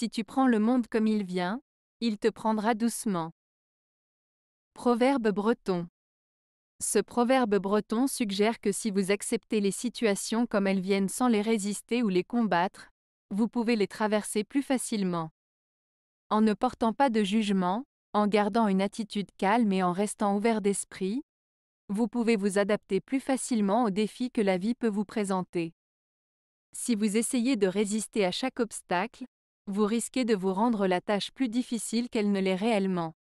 Si tu prends le monde comme il vient, il te prendra doucement. Proverbe breton. Ce proverbe breton suggère que si vous acceptez les situations comme elles viennent sans les résister ou les combattre, vous pouvez les traverser plus facilement. En ne portant pas de jugement, en gardant une attitude calme et en restant ouvert d'esprit, vous pouvez vous adapter plus facilement aux défis que la vie peut vous présenter. Si vous essayez de résister à chaque obstacle, vous risquez de vous rendre la tâche plus difficile qu'elle ne l'est réellement.